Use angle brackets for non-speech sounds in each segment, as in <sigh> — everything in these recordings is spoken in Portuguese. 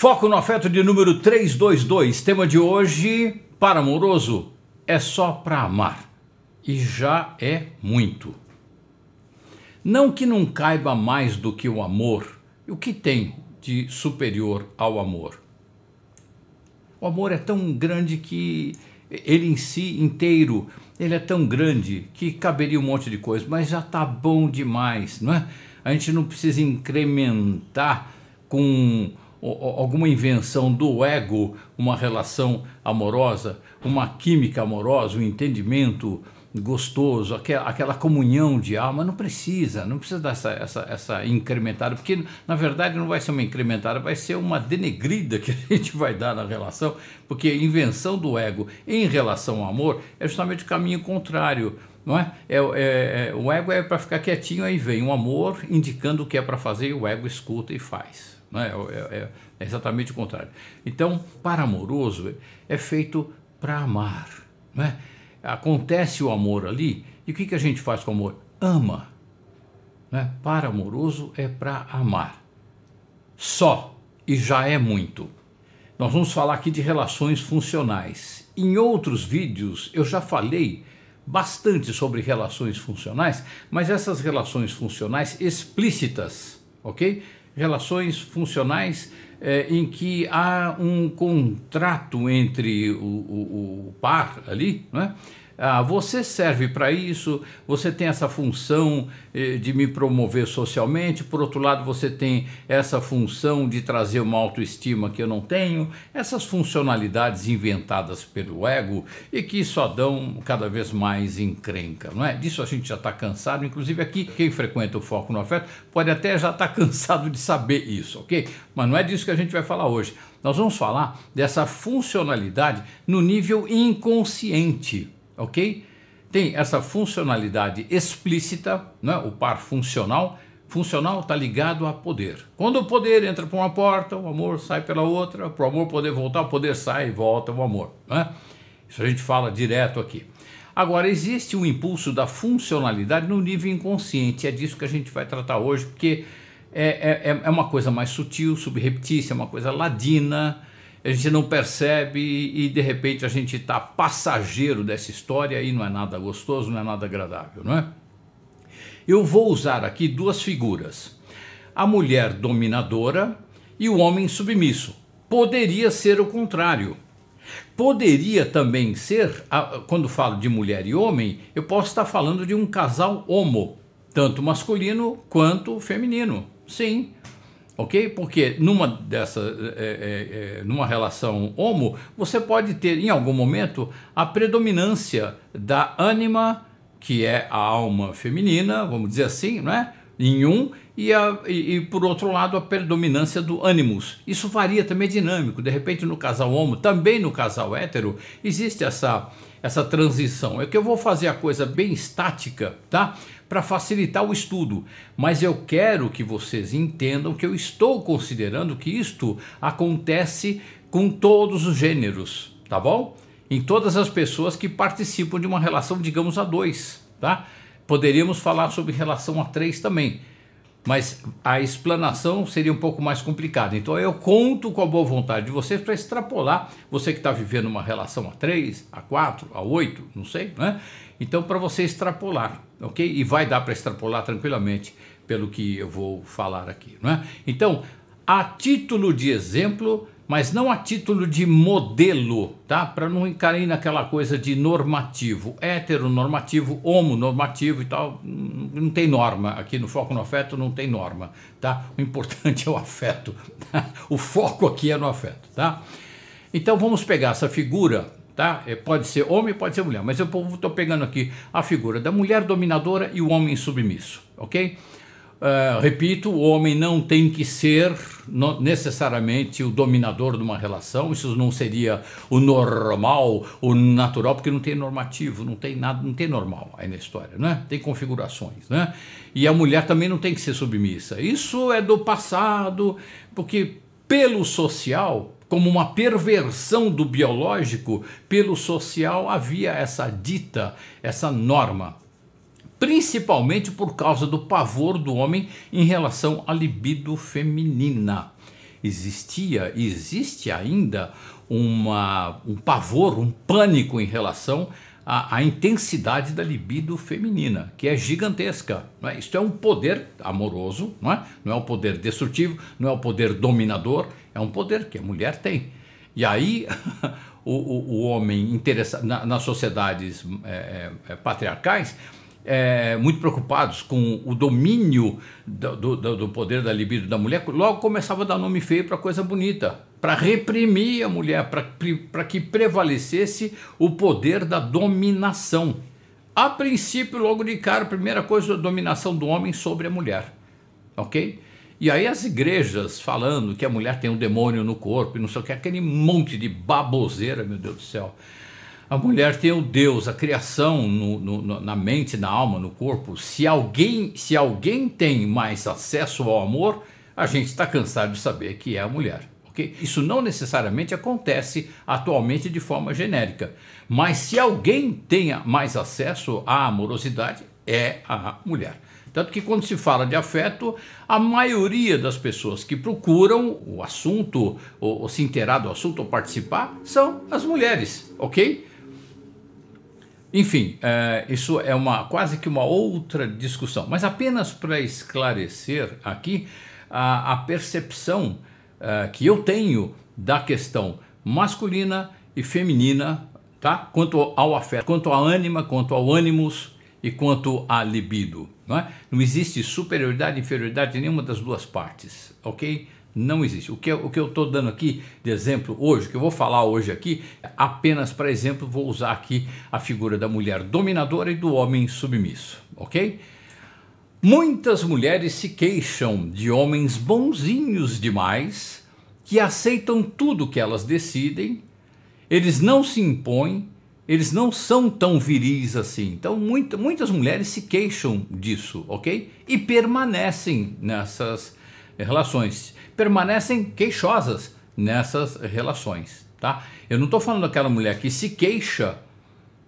Foco no afeto de número 322. Tema de hoje: para amoroso, é só para amar. E já é muito. Não que não caiba mais do que o amor, o que tem de superior ao amor? O amor é tão grande que ele em si inteiro, ele é tão grande que caberia um monte de coisa, mas já tá bom demais, não é? A gente não precisa incrementar com alguma invenção do ego, uma relação amorosa, uma química amorosa, um entendimento gostoso, aquela, comunhão de alma, não precisa, não precisa dar essa, essa, essa incrementada, porque na verdade não vai ser uma incrementada, vai ser uma denegrida que a <laughs> gente vai dar na relação, porque a invenção do ego em relação ao amor é justamente o caminho contrário. Não é? É, é, é o ego é para ficar quietinho, aí vem o um amor indicando o que é para fazer e o ego escuta e faz. Né? É, é, é, é exatamente o contrário. Então, para amoroso é, é feito para amar. Né? Acontece o amor ali, e o que, que a gente faz com o amor? Ama. Né? Para amoroso é para amar. Só, e já é muito. Nós vamos falar aqui de relações funcionais. Em outros vídeos eu já falei bastante sobre relações funcionais, mas essas relações funcionais explícitas, ok? relações funcionais é, em que há um contrato entre o, o, o par ali, é? ah, você serve para isso, você tem essa função eh, de me promover socialmente, por outro lado, você tem essa função de trazer uma autoestima que eu não tenho, essas funcionalidades inventadas pelo ego e que só dão cada vez mais encrenca, não é? Disso a gente já está cansado, inclusive aqui, quem frequenta o Foco no Afeto pode até já estar tá <laughs> cansado de saber isso, ok? Mas não é disso que a gente vai falar hoje. Nós vamos falar dessa funcionalidade no nível inconsciente ok? Tem essa funcionalidade explícita, né? o par funcional. Funcional está ligado a poder. Quando o poder entra por uma porta, o amor sai pela outra. Para o amor poder voltar, o poder sai e volta o amor. Né? Isso a gente fala direto aqui. Agora, existe um impulso da funcionalidade no nível inconsciente. É disso que a gente vai tratar hoje, porque é, é, é uma coisa mais sutil, subreptícia, é uma coisa ladina, a gente não percebe e de repente a gente está passageiro dessa história e não é nada gostoso, não é nada agradável, não é? Eu vou usar aqui duas figuras: a mulher dominadora e o homem submisso. Poderia ser o contrário. Poderia também ser, quando falo de mulher e homem, eu posso estar falando de um casal homo, tanto masculino quanto feminino. Sim, ok? Porque numa dessa, é, é, numa relação homo, você pode ter em algum momento a predominância da ânima, que é a alma feminina, vamos dizer assim, é? Em um e, a, e, e, por outro lado a predominância do ânimos. Isso varia também é dinâmico. De repente no casal homo, também no casal hétero, existe essa essa transição. É que eu vou fazer a coisa bem estática, tá? para facilitar o estudo, mas eu quero que vocês entendam que eu estou considerando que isto acontece com todos os gêneros, tá bom? Em todas as pessoas que participam de uma relação, digamos, a dois, tá? Poderíamos falar sobre relação a três também, mas a explanação seria um pouco mais complicada. Então eu conto com a boa vontade de vocês para extrapolar, você que está vivendo uma relação a 3, a 4, a 8, não sei, né? Então para você extrapolar, ok? E vai dar para extrapolar tranquilamente pelo que eu vou falar aqui, né? Então, a título de exemplo, mas não a título de modelo, tá? Para não encarar naquela coisa de normativo, heteronormativo, homonormativo e tal, não tem norma aqui no foco no afeto, não tem norma, tá? O importante <laughs> é o afeto, tá? o foco aqui é no afeto, tá? Então vamos pegar essa figura tá? É, pode ser homem, pode ser mulher, mas eu estou pegando aqui a figura da mulher dominadora e o homem submisso, ok? Eh, repito, o homem não tem que ser necessariamente o dominador de uma relação, isso não seria o normal, o natural, porque não tem normativo, não tem nada, não tem normal aí na história, né? Tem configurações, né? E a mulher também não tem que ser submissa. Isso é do passado, porque pelo social, como uma perversão do biológico, pelo social havia essa dita, essa norma principalmente por causa do pavor do homem em relação à libido feminina. Existia e existe ainda uma, um pavor, um pânico em relação à, à intensidade da libido feminina, que é gigantesca. É? Isto é um poder amoroso, não é? não é um poder destrutivo, não é um poder dominador, é um poder que a mulher tem. E aí <laughs> o, o, o homem na, nas sociedades é, é, patriarcais é, muito preocupados com o domínio do, do, do, poder da libido da mulher, logo começava a dar nome feio para coisa bonita, para reprimir a mulher, para que prevalecesse o poder da dominação. A princípio, logo de cara, a primeira coisa, a dominação do homem sobre a mulher, ok? E aí as igrejas falando que a mulher tem um demônio no corpo e não sei o que, aquele monte de baboseira, meu Deus do céu. A mulher tem o Deus, a criação no, no, na mente, na alma, no corpo. Se alguém, se alguém tem mais acesso ao amor, a gente está cansado de saber que é a mulher. Okay? Isso não necessariamente acontece atualmente de forma genérica. Mas se alguém tenha mais acesso à amorosidade, é a mulher. Tanto que quando se fala de afeto, a maioria das pessoas que procuram o assunto, ou, ou se inteirar do assunto, ou participar, são as mulheres, ok? Enfim, é, isso é uma quase que uma outra discussão, mas apenas para esclarecer aqui a, a percepção é, que eu tenho da questão masculina e feminina, tá? Quanto ao afeto, quanto à ânima, quanto ao ânimos e quanto à libido, não é? Não existe superioridade, inferioridade em nenhuma das duas partes, ok? Não existe. O que, o que eu estou dando aqui de exemplo hoje, o que eu vou falar hoje aqui, é apenas para exemplo, vou usar aqui a figura da mulher dominadora e do homem submisso, ok? Muitas mulheres se queixam de homens bonzinhos demais que aceitam tudo que elas decidem, eles não se impõem, eles não são tão viris assim. Então, muita, muitas mulheres se queixam disso, ok? E permanecem nessas relações permanecem queixosas nessas relações, tá? Eu não estou falando daquela mulher que se queixa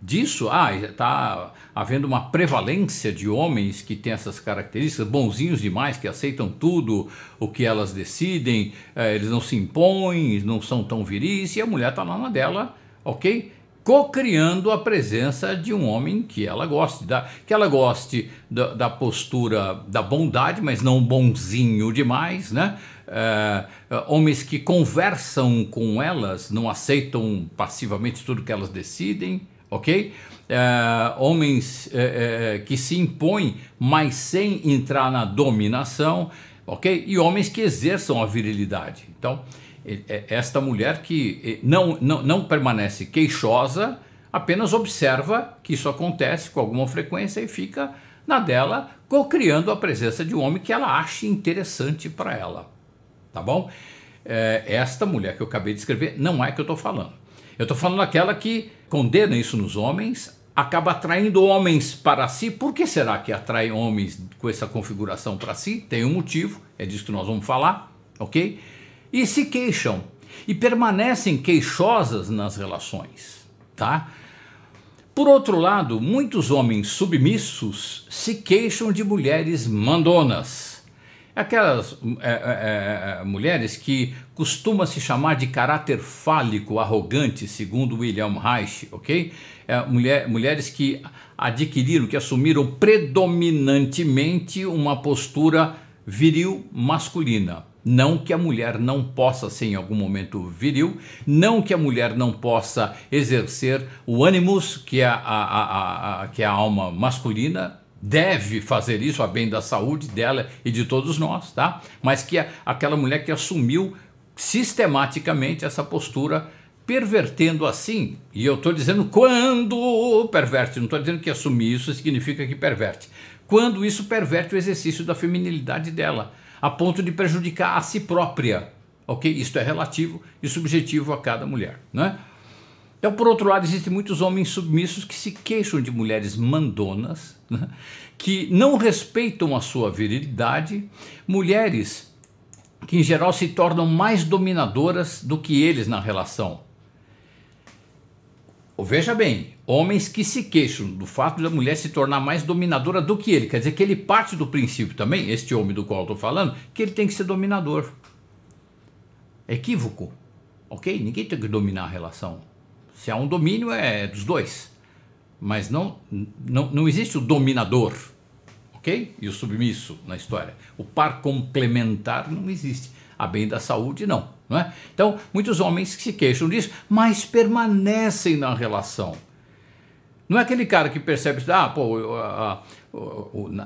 disso, ah, está havendo uma prevalência de homens que têm essas características, bonzinhos demais, que aceitam tudo o que elas decidem, eh, eles não se impõem, não são tão viris, e a mulher está lá na dela, ok? cocriando a presença de um homem que ela goste, da, que ela goste da, da postura da bondade, mas não bonzinho demais, né? É, é, homens que conversam com elas, não aceitam passivamente tudo que elas decidem, ok? É, homens é, é, é que se impõem, mas sem entrar na dominação, ok? E homens que exerçam a virilidade. Então, esta mulher que não, não, não permanece queixosa, apenas observa que isso acontece com alguma frequência e fica na dela, co-criando a presença de um homem que ela acha interessante para ela tá bom? É, esta mulher que eu acabei de escrever não é que eu estou falando. Eu estou falando aquela que condena isso nos homens, acaba atraindo homens para si. Por que será que atrai homens com essa configuração para si? Tem um motivo, é disso que nós vamos falar, ok? E se queixam e permanecem queixosas nas relações, tá? Por outro lado, muitos homens submissos se queixam de mulheres mandonas Aquelas é, é, mulheres que costuma se chamar de caráter fálico, arrogante, segundo William Reich, ok? É, mulher, mulheres que adquiriram, que assumiram predominantemente uma postura viril masculina. Não que a mulher não possa ser em algum momento viril, não que a mulher não possa exercer o animus que é a, a, a, a que é a alma masculina, deve fazer isso a bem da saúde dela e de todos nós, tá? Mas que é aquela mulher que assumiu sistematicamente essa postura pervertendo assim, e eu estou dizendo quando perverte, não estou dizendo que assumir isso significa que perverte, quando isso perverte o exercício da feminilidade dela, a ponto de prejudicar a si própria, ok? Isto é relativo e subjetivo a cada mulher, né? Então, por outro lado, existem muitos homens submissos que se queixam de mulheres mandonas, né, que não respeitam a sua virilidade, mulheres que em geral se tornam mais dominadoras do que eles na relação. Veja bem, homens que se queixam do fato da mulher se tornar mais dominadora do que ele, quer dizer que ele parte do princípio também, este homem do qual eu estou falando, que ele tem que ser dominador. Equívoco, ok? Ninguém tem que dominar a relação. Se há um domínio, é dos dois. Mas não, não, não existe o dominador, ok? E o submisso na história. O par complementar não existe. A bem da saúde, não. não é? Então, muitos homens que se queixam disso, mas permanecem na relação. Não é aquele cara que percebe, ah, pô, a,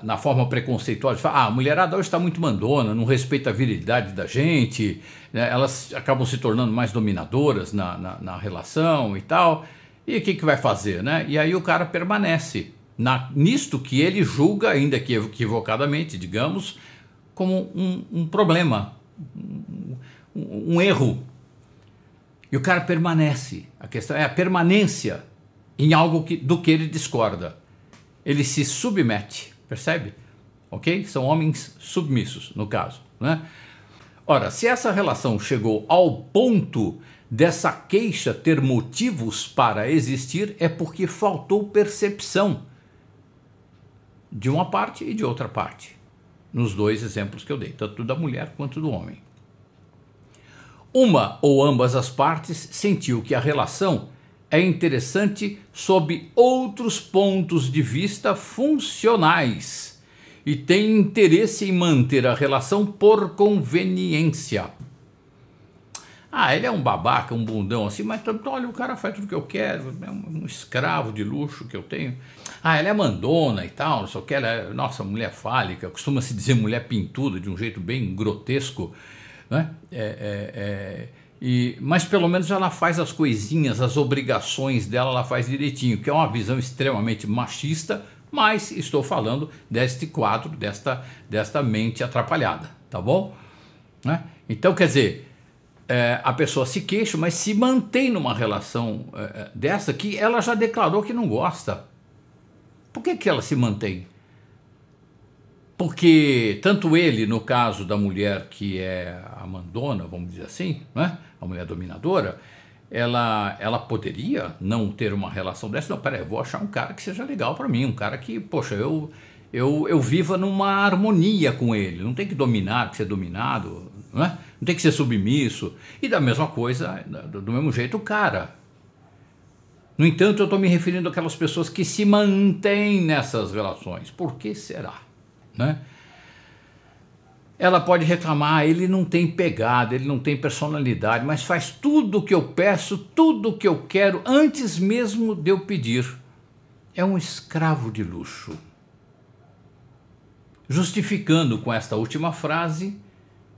na, forma preconceituosa, ah, a mulherada hoje está muito mandona, não respeita a virilidade da gente, né? elas acabam se tornando mais dominadoras na, na, na relação e tal, e o que, que vai fazer, né? E aí o cara permanece na, nisto que ele julga, ainda que equivocadamente, digamos, como um, um problema, um, um, um erro. E o cara permanece. A questão é a permanência em algo que, do que ele discorda ele se submete, percebe? Ok? São homens submissos, no caso. Né? Ora, se essa relação chegou ao ponto dessa queixa ter motivos para existir, é porque faltou percepção de uma parte e de outra parte, nos dois exemplos que eu dei, tanto da mulher quanto do homem. Uma ou ambas as partes sentiu que a relação é interessante sob outros pontos de vista funcionais e tem interesse em manter a relação por conveniência. Ah, ele é um babaca, um bundão assim, mas então, olha, o cara faz tudo que eu quero, é um, um, escravo de luxo que eu tenho. Ah, ela é mandona e tal, não sei o que, ela é, nossa, mulher fálica, costuma se dizer mulher pintuda de um jeito bem grotesco, né? é, é, é e, mas pelo menos ela faz as coisinhas, as obrigações dela, ela faz direitinho, que é uma visão extremamente machista, mas estou falando deste quadro, desta, desta mente atrapalhada, tá bom? Né? Então, quer dizer, é, a pessoa se queixa, mas se mantém numa relação é, é dessa que ela já declarou que não gosta. Por que, que ela se mantém? porque tanto ele, no caso da mulher que é a mandona, vamos dizer assim, né? a mulher dominadora, ela, ela poderia não ter uma relação dessa. Não, peraí, eu vou achar um cara que seja legal para mim, um cara que, poxa, eu, eu, eu viva numa harmonia com ele. Não tem que dominar, que ser dominado, né? não tem que ser submisso. E da mesma coisa, do mesmo jeito, o cara. No entanto, eu estou me referindo àquelas pessoas que se mantêm nessas relações. Por que será? né? Ela pode reclamar, ele não tem pegada, ele não tem personalidade, mas faz tudo o que eu peço, tudo o que eu quero, antes mesmo de eu pedir. É um escravo de luxo. Justificando com esta última frase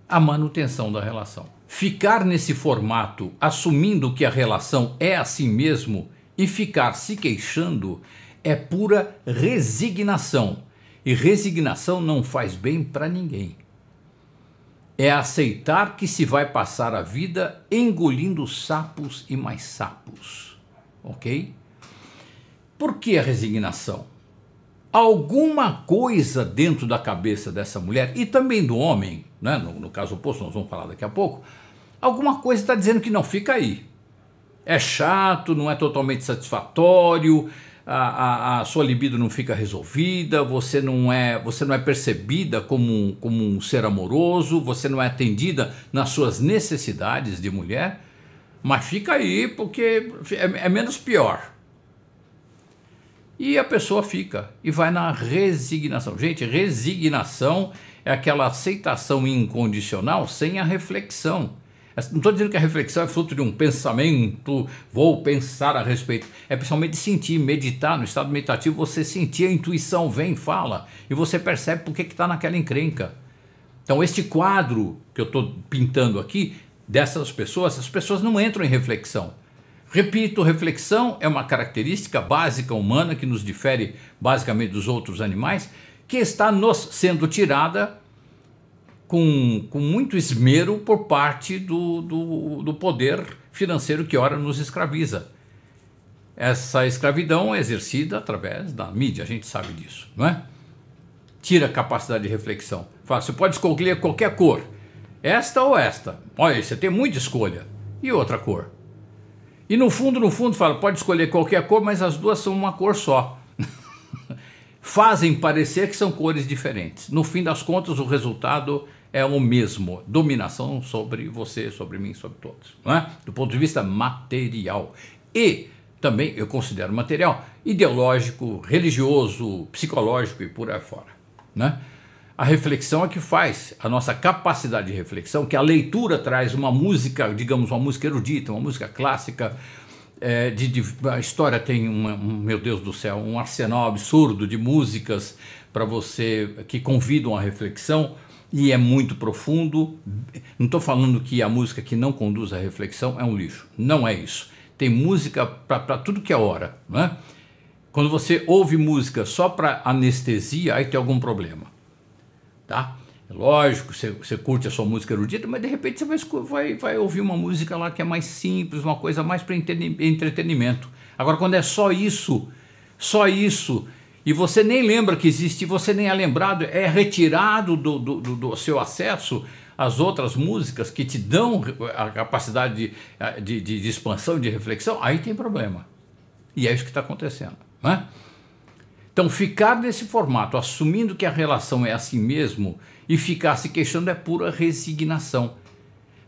a manutenção da relação. Ficar nesse formato, assumindo que a relação é assim mesmo e ficar se queixando, é pura resignação e resignação não faz bem para ninguém. É aceitar que se vai passar a vida engolindo sapos e mais sapos. Ok? Por que a resignação? Alguma coisa dentro da cabeça dessa mulher e também do homem, né? no, no caso oposto, nós vamos falar daqui a pouco, alguma coisa está dizendo que não fica aí. É chato, não é totalmente satisfatório, a, a, sua libido não fica resolvida, você não é, você não é percebida como um, como um ser amoroso, você não é atendida nas suas necessidades de mulher, mas fica aí porque é, é menos pior. E a pessoa fica e vai na resignação. Gente, resignação é aquela aceitação incondicional sem a reflexão não estou dizendo que a reflexão é fruto de um pensamento, vou pensar a respeito. É principalmente sentir, meditar. No estado meditativo, você sentir a intuição, vem, fala, e você percebe por que está naquela encrenca. Então, este quadro que eu estou pintando aqui, dessas pessoas, as pessoas não entram em reflexão. Repito, reflexão é uma característica básica humana que nos difere basicamente dos outros animais, que está nos sendo tirada com, com muito esmero por parte do, do, do poder financeiro que ora nos escraviza. Essa escravidão é exercida através da mídia, a gente sabe disso, não é? Tira a capacidade de reflexão. você pode escolher qualquer cor, esta ou esta. Olha, você tem muita escolha. E outra cor? E no fundo, no fundo, fala, pode escolher qualquer cor, mas as duas são uma cor só. <laughs> Fazem parecer que são cores diferentes. No fim das contas, o resultado é o mesmo, dominação sobre você, sobre mim, sobre todos, não é? Do ponto de vista material. E também eu considero material ideológico, religioso, psicológico e por aí fora, né? A reflexão é que faz, a nossa capacidade de reflexão, que a leitura traz uma música, digamos, uma música erudita, uma música clássica, é, de, de, a história tem, uma, um, meu Deus do céu, um arsenal absurdo de músicas para você que convidam a reflexão, e é muito profundo. Não estou falando que a música que não conduz à reflexão é um lixo. Não é isso. Tem música para tudo que é hora. Né? Quando você ouve música só para anestesia, aí tem algum problema. Tá? É lógico, você, você curte a sua música erudita, mas de repente você vai, vai ouvir uma música lá que é mais simples, uma coisa mais para entretenimento. Agora, quando é só isso, só isso, e você nem lembra que existe, você nem é lembrado, é retirado do, do, do seu acesso às outras músicas que te dão a capacidade de, de, de, de expansão, de reflexão, aí tem problema. E é isso que está acontecendo. Né? Então, ficar nesse formato, assumindo que a relação é assim mesmo, e ficar se queixando é pura resignação.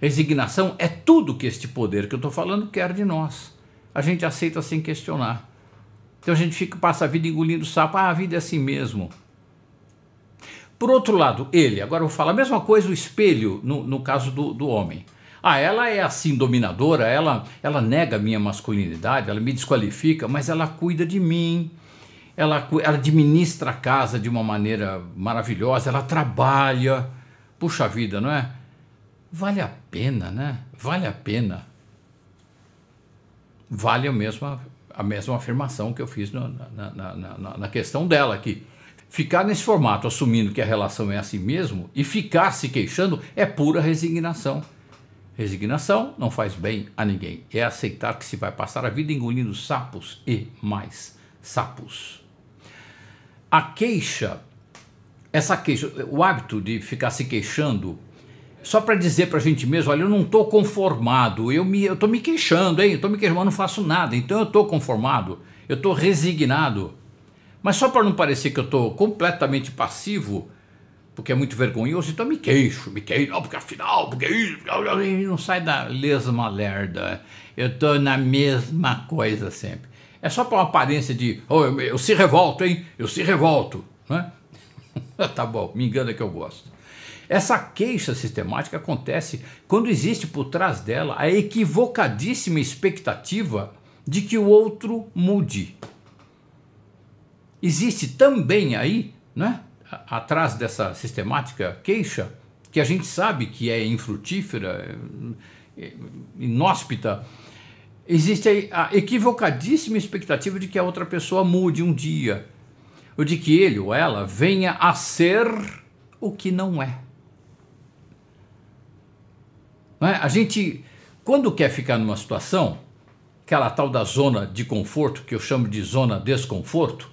Resignação é tudo que este poder que eu estou falando quer de nós. A gente aceita sem questionar. Então a gente fica, passa a vida engolindo sapo, ah, a vida é assim mesmo. Por outro lado, ele, agora eu vou falar a mesma coisa, o espelho, no, no caso do, do homem. Ah, ela é assim dominadora, ela, ela nega a minha masculinidade, ela me desqualifica, mas ela cuida de mim, ela, ela administra a casa de uma maneira maravilhosa, ela trabalha. Puxa vida, não é? Vale a pena, né? Vale a pena. Vale a mesma a mesma afirmação que eu fiz na, na, na, na questão dela aqui. Ficar nesse formato, assumindo que a relação é assim mesmo, e ficar se queixando é pura resignação. Resignação não faz bem a ninguém. É aceitar que se vai passar a vida engolindo sapos e mais sapos. A queixa, essa queixa, o hábito de ficar se queixando só para dizer para a gente mesmo, olha, eu não estou conformado, eu me, estou me queixando, hein? eu estou me queixando, não faço nada, então eu estou conformado, eu estou resignado. Mas só para não parecer que eu estou completamente passivo, porque é muito vergonhoso, então eu me queixo, me queixo, porque afinal, porque isso, não sai da lesma lerda, eu estou na mesma coisa sempre. É só para uma aparência de, oh, eu, eu se revolto, hein? Eu se revolto, né? <laughs> tá bom, me engana que eu gosto. Essa queixa sistemática acontece quando existe por trás dela a equivocadíssima expectativa de que o outro mude. Existe também aí, né, atrás dessa sistemática queixa, que a gente sabe que é infrutífera, é, é, inóspita, existe a equivocadíssima expectativa de que a outra pessoa mude um dia, ou de que ele ou ela venha a ser o que não é. É? A gente, quando quer ficar numa situação, aquela tal da zona de conforto, que eu chamo de zona desconforto,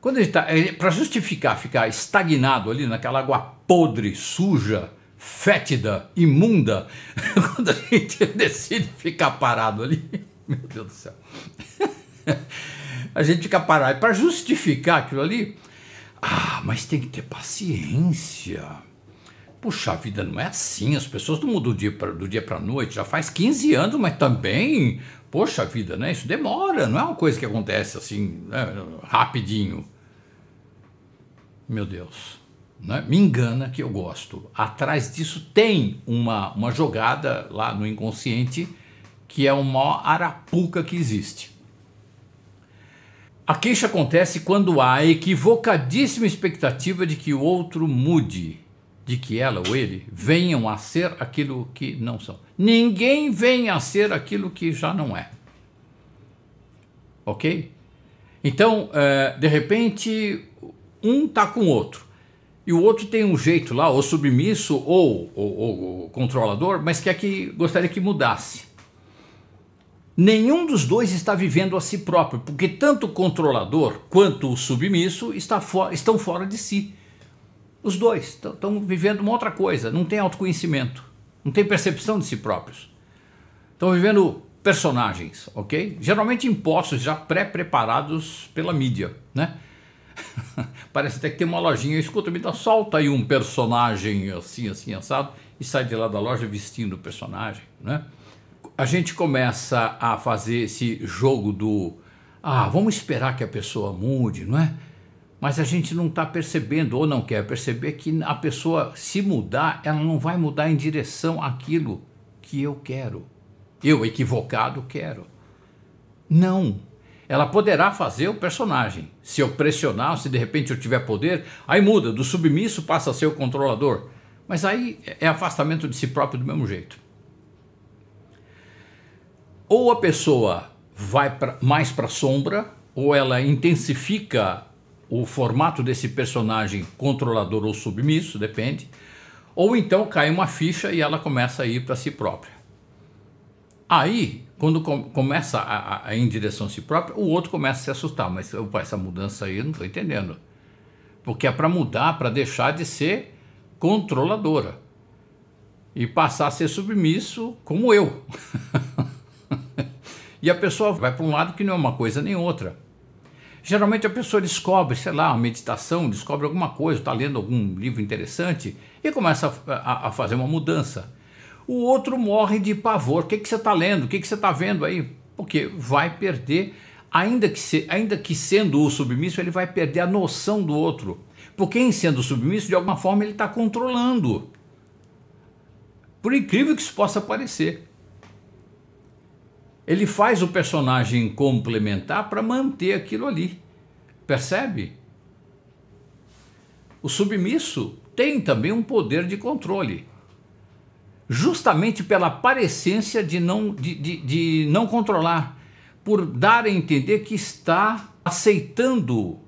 quando a gente está. É, Para justificar ficar estagnado ali naquela água podre, suja, fétida, imunda, <laughs> quando a gente <laughs> decide ficar parado ali, <laughs> meu Deus do céu, a gente fica parado. Para justificar aquilo ali, ah, mas tem que ter paciência. Puxa vida, não é assim. As pessoas não mudam do dia para a noite. Já faz 15 anos, mas também, poxa vida, né? Isso demora, não é uma coisa que acontece assim, né? rapidinho. Meu Deus. Né? Me engana que eu gosto. Atrás disso tem uma, uma jogada lá no inconsciente que é o maior arapuca que existe. A queixa acontece quando há equivocadíssima expectativa de que o outro mude de que ela ou ele venham a ser aquilo que não são. Ninguém vem a ser aquilo que já não é. Ok? Então, é, de repente, um está com o outro. E o outro tem um jeito lá, ou submisso, ou, ou, ou controlador, mas quer é que gostaria que mudasse. Nenhum dos dois está vivendo a si próprio, porque tanto o controlador quanto o submisso está estão fora de si os dois estão vivendo uma outra coisa, não tem autoconhecimento, não tem percepção de si próprios. Estão vivendo personagens, ok? Geralmente impostos já pré-preparados pela mídia, né? <laughs> Parece até que tem uma lojinha, escuta, me dá, solta aí um personagem assim, assim, assado, e sai de lá da loja vestindo o personagem, né? A gente começa a fazer esse jogo do, ah, vamos esperar que a pessoa mude, não é? mas a gente não está percebendo ou não quer perceber que a pessoa se mudar, ela não vai mudar em direção àquilo que eu quero. Eu, equivocado, quero. Não. Ela poderá fazer o personagem. Se eu pressionar, se de repente eu tiver poder, aí muda, do submisso passa a ser o controlador. Mas aí é afastamento de si próprio do mesmo jeito. Ou a pessoa vai pra, mais para a sombra, ou ela intensifica o formato desse personagem controlador ou submisso, depende, ou então cai uma ficha e ela começa a ir para si própria. Aí, quando com, começa a, a, a, ir em direção a si própria, o outro começa a se assustar, mas opa, essa mudança aí eu não estou entendendo. Porque é para mudar, para deixar de ser controladora e passar a ser submisso como eu. <laughs> e a pessoa vai para um lado que não é uma coisa nem outra. Geralmente a pessoa descobre, sei lá, uma meditação, descobre alguma coisa, está lendo algum livro interessante e começa a, a, a, fazer uma mudança. O outro morre de pavor. O que, que você está lendo? O que, que você está vendo aí? Porque vai perder, ainda que, se, ainda que sendo o submisso, ele vai perder a noção do outro. Porque em sendo submisso, de alguma forma, ele está controlando. Por incrível que isso possa parecer. Ele faz o personagem complementar para manter aquilo ali. Percebe? O submisso tem também um poder de controle, justamente pela parecência de não, de, de, de não controlar, por dar a entender que está aceitando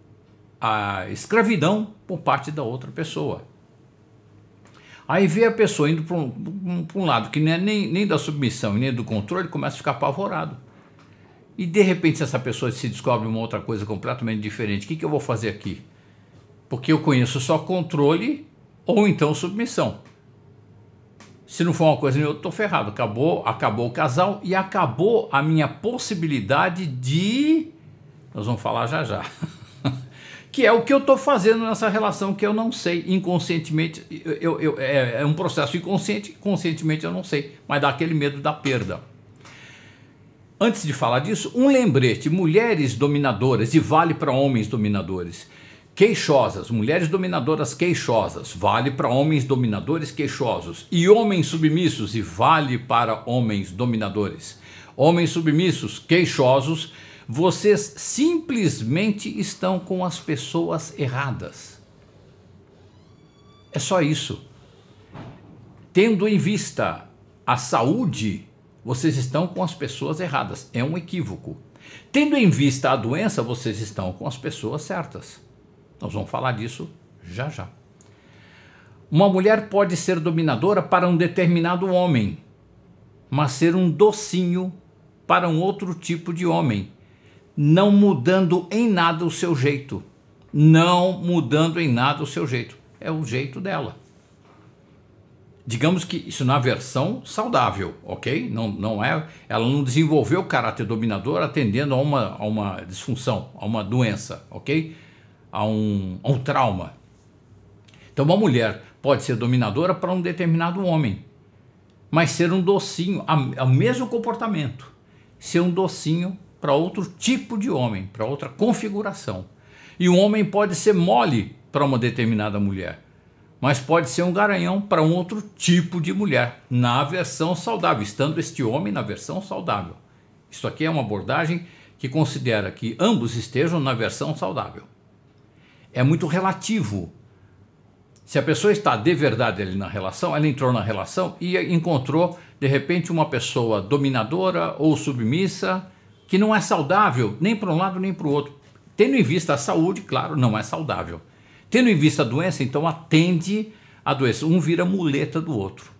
a escravidão por parte da outra pessoa. Aí vê a pessoa indo para um, um, lado que é nem, nem da submissão nem do controle, começa a ficar apavorado. E de repente, se essa pessoa se descobre uma outra coisa completamente diferente, o que, que eu vou fazer aqui? Porque eu conheço só controle ou então submissão. Se não for uma coisa nem outra, estou ferrado. Acabou, acabou o casal e acabou a minha possibilidade de. Nós vamos falar já já. <laughs> que é o que eu estou fazendo nessa relação que eu não sei inconscientemente. Eu, eu, é, é, um processo inconsciente, conscientemente eu não sei, mas dá aquele medo da perda. Antes de falar disso, um lembrete: mulheres dominadoras, e vale para homens dominadores, queixosas, mulheres dominadoras queixosas, vale para homens dominadores queixosos, e homens submissos, e vale para homens dominadores. Homens submissos queixosos vocês simplesmente estão com as pessoas erradas. É só isso. Tendo em vista a saúde, vocês estão com as pessoas erradas. É um equívoco. Tendo em vista a doença, vocês estão com as pessoas certas. Nós vamos falar disso já já. Uma mulher pode ser dominadora para um determinado homem, mas ser um docinho para um outro tipo de homem, não mudando em nada o seu jeito. Não mudando em nada o seu jeito. É o jeito dela. Digamos que isso na é versão saudável, ok? Não, não é, ela não desenvolveu o caráter dominador atendendo a uma, a uma disfunção, a uma doença, ok? A um, a um trauma. Então, uma mulher pode ser dominadora para um determinado homem, mas ser um docinho, o mesmo comportamento, ser um docinho para outro tipo de homem, para outra configuração. E um homem pode ser mole para uma determinada mulher, mas pode ser um garanhão para um outro tipo de mulher, na versão saudável, estando este homem na versão saudável. Isso aqui é uma abordagem que considera que ambos estejam na versão saudável. É muito relativo. Se a pessoa está de verdade ali na relação, ela entrou na relação e encontrou, de repente, uma pessoa dominadora ou submissa que não é saudável nem para um lado nem para o outro. Tendo em vista a saúde, claro, não é saudável. Tendo em vista a doença, então atende a doença. Um vira muleta do outro.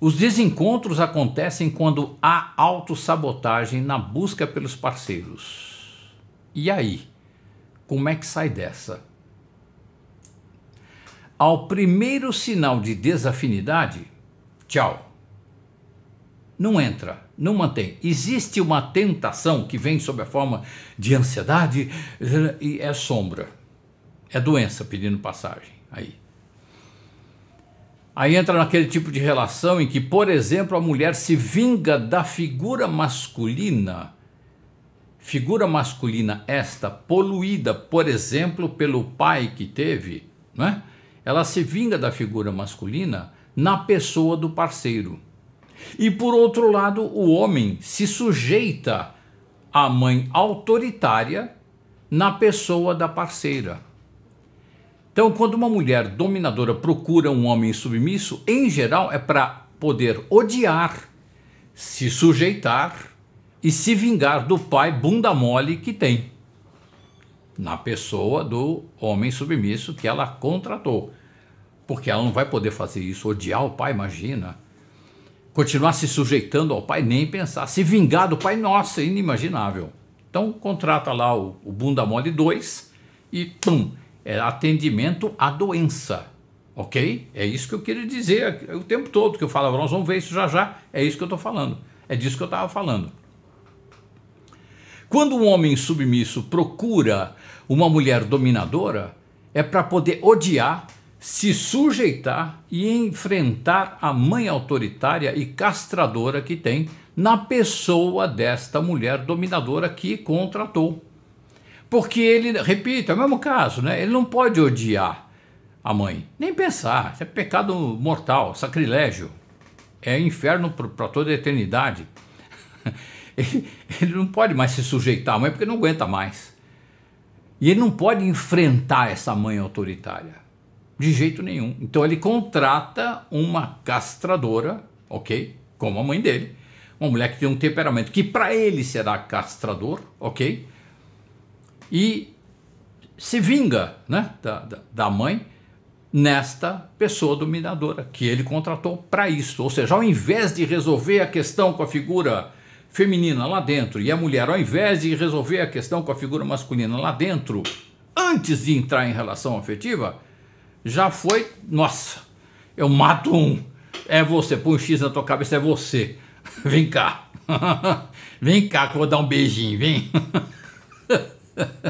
Os desencontros acontecem quando há autossabotagem na busca pelos parceiros. E aí? Como é que sai dessa? Ao primeiro sinal de desafinidade, tchau não entra, não mantém. Existe uma tentação que vem sob a forma de ansiedade eh, e é sombra. É doença pedindo passagem aí. Aí entra naquele tipo de relação em que, por exemplo, a mulher se vinga da figura masculina, figura masculina esta poluída, por exemplo, pelo pai que teve, né? Ela se vinga da figura masculina na pessoa do parceiro. E por outro lado, o homem se sujeita à mãe autoritária na pessoa da parceira. Então, quando uma mulher dominadora procura um homem submisso, em geral é para poder odiar, se sujeitar e se vingar do pai bunda mole que tem na pessoa do homem submisso que ela contratou. Porque ela não vai poder fazer isso, odiar o pai, imagina continuar se sujeitando ao pai, nem pensar. Se vingar do pai, nossa, é inimaginável. Então contrata lá o, o Bunda Mole 2 e pum, é atendimento à doença. Ok? É isso que eu queria dizer o tempo todo que eu falava, nós vamos ver isso já já. É isso que eu estou falando. É disso que eu estava falando. Quando um homem submisso procura uma mulher dominadora, é para poder odiar se sujeitar e enfrentar a mãe autoritária e castradora que tem na pessoa desta mulher dominadora que contratou. Porque ele, repito, é o mesmo caso, né? Ele não pode odiar a mãe, nem pensar. Isso é pecado mortal, sacrilégio. É inferno para toda a eternidade. <laughs> ele, ele não pode mais se sujeitar à mãe porque não aguenta mais. E ele não pode enfrentar essa mãe autoritária. De jeito nenhum. Então ele contrata uma castradora, ok? Como a mãe dele. Uma mulher que tem um temperamento que para ele será castrador, ok? E se vinga né, da, da, da mãe nesta pessoa dominadora que ele contratou para isso. Ou seja, ao invés de resolver a questão com a figura feminina lá dentro e a mulher, ao invés de resolver a questão com a figura masculina lá dentro, antes de entrar em relação afetiva, já foi, nossa, eu mato um. É você, põe um X na tua cabeça, é você. <laughs> Vem cá. <laughs> Vem cá que eu vou dar um beijinho, vem.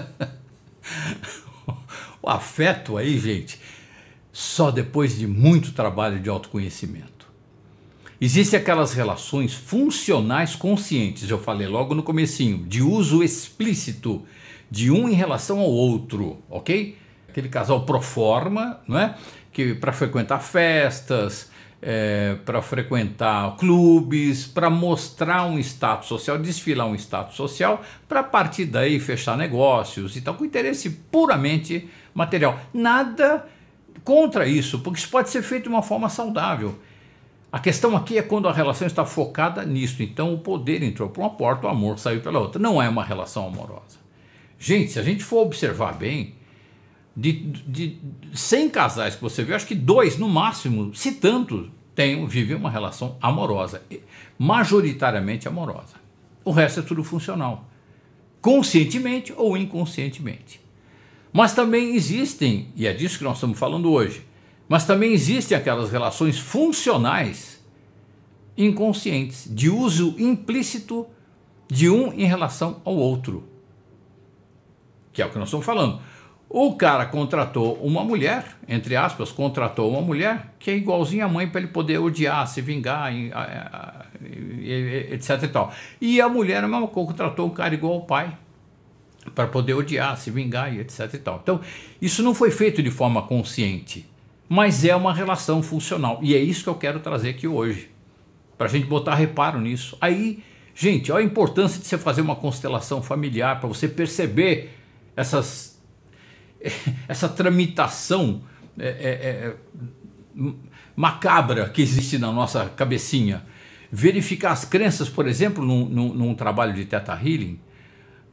<laughs> o afeto aí, gente, só depois de muito trabalho de autoconhecimento. Existem aquelas relações funcionais conscientes, eu falei logo no comecinho, de uso explícito de um em relação ao outro, ok? aquele casal pro forma, não é? Que para frequentar festas, é, para frequentar clubes, para mostrar um status social, desfilar um status social, para a partir daí fechar negócios e tal, com interesse puramente material. Nada contra isso, porque isso pode ser feito de uma forma saudável. A questão aqui é quando a relação está focada nisso. Então o poder entrou por uma porta, o amor saiu pela outra. Não é uma relação amorosa. Gente, se a gente for observar bem, de, de 100 casais que você vê, acho que dois, no máximo, se tanto, tem, vivem uma relação amorosa, majoritariamente amorosa. O resto é tudo funcional, conscientemente ou inconscientemente. Mas também existem, e é disso que nós estamos falando hoje, mas também existem aquelas relações funcionais inconscientes, de uso implícito de um em relação ao outro. Que é o que nós estamos falando. O cara contratou uma mulher, entre aspas, contratou uma mulher que é igualzinha à mãe para ele poder odiar, se vingar, etc e tal. E a mulher, na mesma coisa, contratou um cara igual ao pai para poder odiar, se vingar, etc e tal. Então, isso não foi feito de forma consciente, mas é uma relação funcional. E é isso que eu quero trazer aqui hoje, para a gente botar reparo nisso. Aí, gente, olha a importância de você fazer uma constelação familiar, para você perceber essas <laughs> essa tramitação é, é, é, macabra que existe na nossa cabecinha. Verificar as crenças, por exemplo, num, num, num trabalho de teta healing,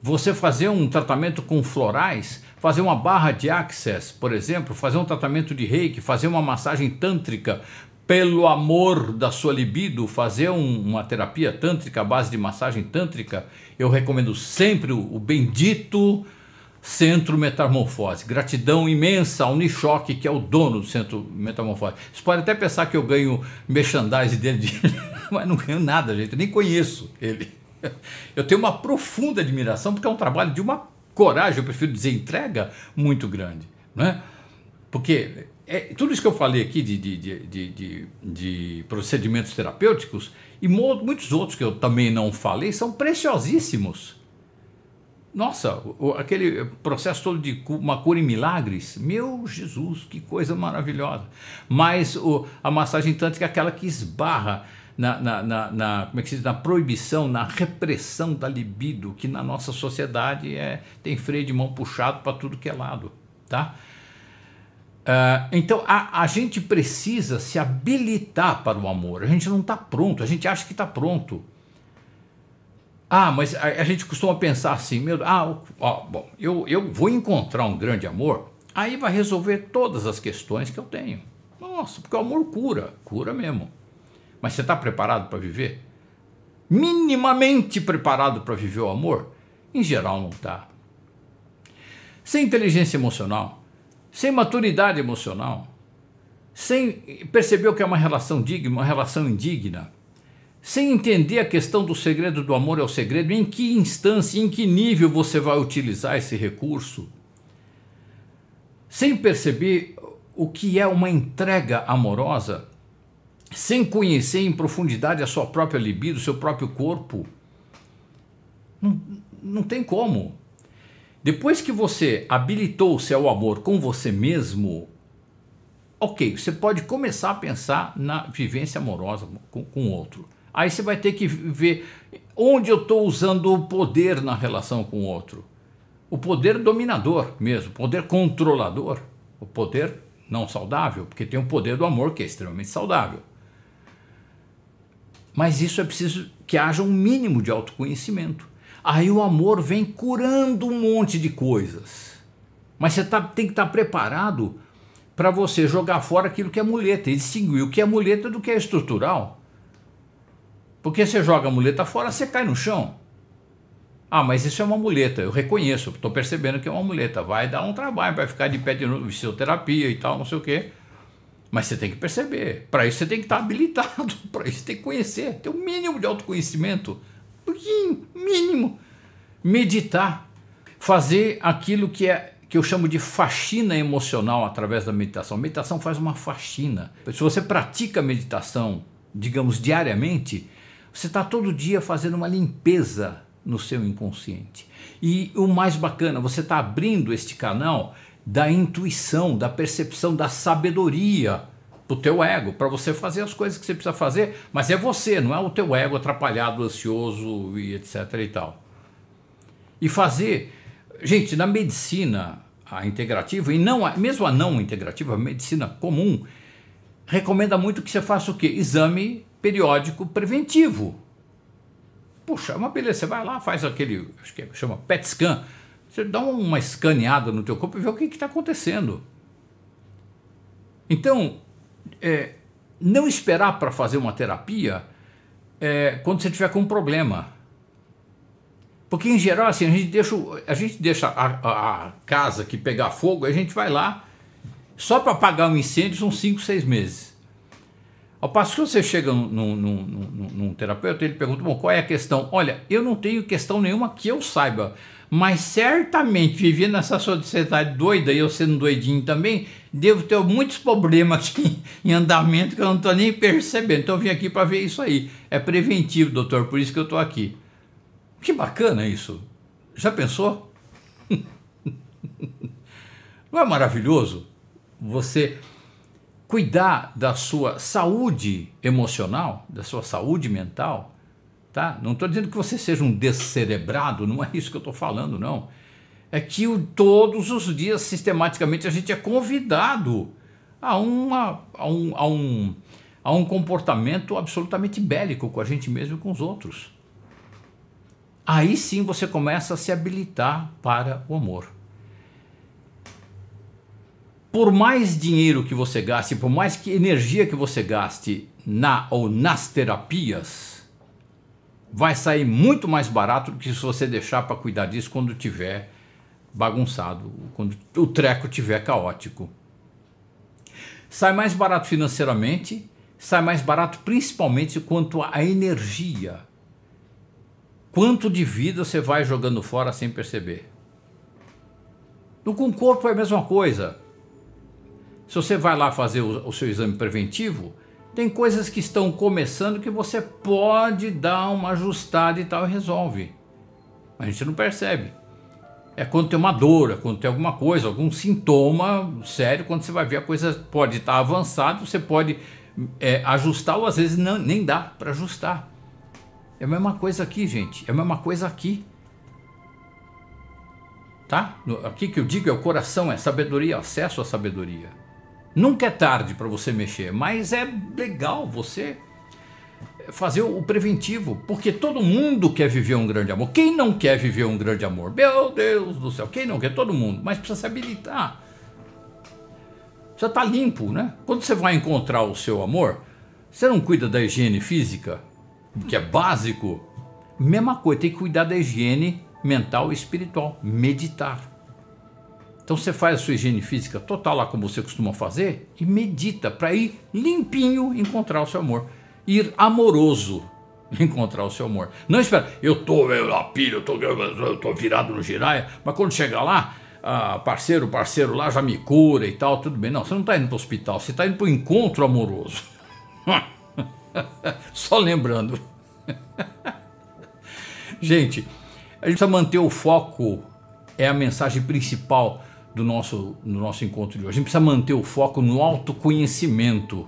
você fazer um tratamento com florais, fazer uma barra de access, por exemplo, fazer um tratamento de reiki, fazer uma massagem tântrica pelo amor da sua libido, fazer um, uma terapia tântrica à base de massagem tântrica, eu recomendo sempre o, o bendito Centro Metamorfose. Gratidão imensa ao Nishoque, que é o dono do Centro Metamorfose. Você pode até pensar que eu ganho merchandising dele, de... <laughs> mas não ganho nada, gente. Eu nem conheço ele. Eu tenho uma profunda admiração, porque é um trabalho de uma coragem, eu prefiro dizer entrega, muito grande. Né? Porque é, tudo isso que eu falei aqui de, de, de, de, de procedimentos terapêuticos e muitos outros que eu também não falei são preciosíssimos nossa, aquele processo todo de uma cura em milagres, meu Jesus, que coisa maravilhosa. Mas o, a massagem tântrica é aquela que esbarra na, na, na, na, como é que se diz? na proibição, na repressão da libido, que na nossa sociedade é, tem freio de mão puxado para tudo que é lado. Tá? Uh, então a, a, gente precisa se habilitar para o amor, a gente não está pronto, a gente acha que está pronto. Ah, mas a, a gente costuma pensar assim, meu, ah, ó, bom, eu, eu vou encontrar um grande amor, aí vai resolver todas as questões que eu tenho. Nossa, porque o amor cura, cura mesmo. Mas você está preparado para viver? Minimamente preparado para viver o amor? Em geral, não está. Sem inteligência emocional, sem maturidade emocional, sem perceber o que é uma relação digna, uma relação indigna, sem entender a questão do segredo do amor é o segredo, em que instância, em que nível você vai utilizar esse recurso, sem perceber o que é uma entrega amorosa, sem conhecer em profundidade a sua própria libido, seu próprio corpo, não, não tem como. Depois que você habilitou-se ao amor com você mesmo, ok, você pode começar a pensar na vivência amorosa com o outro. Aí você vai ter que ver onde eu estou usando o poder na relação com o outro. O poder dominador mesmo, o poder controlador, o poder não saudável, porque tem o poder do amor que é extremamente saudável. Mas isso é preciso que haja um mínimo de autoconhecimento. Aí o amor vem curando um monte de coisas. Mas você tá, tem que estar tá preparado para você jogar fora aquilo que é muleta e distinguir o que é muleta do que é estrutural. Porque você joga a muleta fora, você cai no chão. Ah, mas isso é uma muleta, eu reconheço, estou percebendo que é uma muleta. Vai dar um trabalho, vai ficar de pé de novo, fisioterapia e tal, não sei o quê. Mas você tem que perceber. Para isso você tem que estar <laughs> habilitado, para isso você tem que conhecer, ter o um mínimo de autoconhecimento. Pouquinho, mínimo. Meditar. Fazer aquilo que é que eu chamo de faxina emocional através da meditação. A meditação faz uma faxina. Se você pratica meditação, digamos, diariamente, você está todo dia fazendo uma limpeza no seu inconsciente. E o mais bacana, você está abrindo este canal da intuição, da percepção, da sabedoria para o teu ego, para você fazer as coisas que você precisa fazer, mas é você, não é o teu ego atrapalhado, ansioso e etc e tal. E fazer, gente, na medicina a integrativa e não a, mesmo a não integrativa, a medicina comum recomenda muito que você faça o quê? Exame periódico preventivo. Puxa, é uma beleza, você vai lá, faz aquele, acho que chama PET scan, você dá uma escaneada no teu corpo e vê o que está acontecendo. Então, é, não esperar para fazer uma terapia é, quando você tiver com um problema. Porque em geral, assim, a gente deixa, a, gente deixa a, a casa que pegar fogo, a gente vai lá, só para apagar um incêndio são 5, 6 meses. Ao passo que você chega num, num, num, num terapeuta, ele pergunta: Bom, qual é a questão? Olha, eu não tenho questão nenhuma que eu saiba, mas certamente vivendo nessa sociedade doida e eu sendo doidinho também, devo ter muitos problemas aqui <laughs> em andamento que eu não estou nem percebendo. Então eu vim aqui para ver isso aí. É preventivo, doutor, por isso que eu estou aqui. Que bacana isso. Já pensou? <laughs> Não é maravilhoso? Você cuidar da sua saúde emocional, da sua saúde mental, tá? Não estou dizendo que você seja um descerebrado, não é isso que eu estou falando, não. É que o, todos os dias, sistematicamente, a gente é convidado a, uma, a, um, a, um, a um comportamento absolutamente bélico com a gente mesmo e com os outros. Aí sim você começa a se habilitar para o amor por mais dinheiro que você gaste, por mais que energia que você gaste na ou nas terapias, vai sair muito mais barato do que se você deixar para cuidar disso quando tiver bagunçado, quando o treco tiver caótico. Sai mais barato financeiramente, sai mais barato principalmente quanto à energia. Quanto de vida você vai jogando fora sem perceber? No com o corpo é a mesma coisa. Se você vai lá fazer o, o seu exame preventivo, tem coisas que estão começando que você pode dar uma ajustada e tal e resolve. A gente não percebe. É quando tem uma dor, é quando tem alguma coisa, algum sintoma sério, quando você vai ver a coisa pode estar tá avançada, você pode é, ajustar ou às vezes não, nem dá para ajustar. É a mesma coisa aqui, gente. É a mesma coisa aqui. Tá? Aqui que eu digo é o coração, é sabedoria, acesso à sabedoria. Nunca é tarde para você mexer, mas é legal você fazer o preventivo, porque todo mundo quer viver um grande amor. Quem não quer viver um grande amor? Meu Deus do céu, quem não quer? Todo mundo, mas precisa se habilitar. Você está limpo, né? Quando você vai encontrar o seu amor, você não cuida da higiene física, que é básico. Mesma coisa, tem que cuidar da higiene mental e espiritual, meditar. Então você faz a sua higiene física total lá como você costuma fazer e medita para ir limpinho encontrar o seu amor, ir amoroso <laughs> encontrar o seu amor. Não espera, eu tô eu na pilha, eu tô, eu tô virado no giraia, mas quando chegar lá, ah, parceiro, parceiro lá já me cura e tal, tudo bem. Não, você não está indo para o hospital, você está indo para o encontro amoroso. <laughs> Só lembrando. <laughs> gente, a gente precisa manter o foco, é a mensagem principal do nosso, do nosso encontro de hoje. A gente precisa manter o foco no autoconhecimento.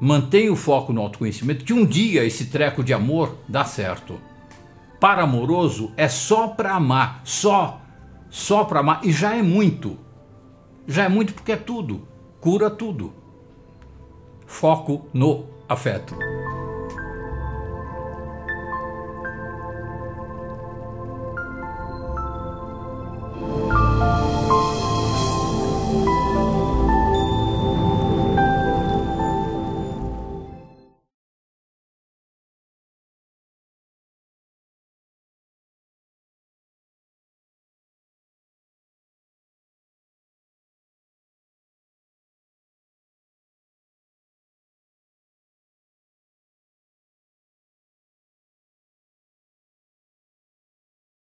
Mantenha o foco no autoconhecimento, que um dia esse treco de amor dá certo. Para amoroso é só para amar, só, só para amar, e já é muito. Já é muito porque é tudo, cura tudo. Foco no afeto.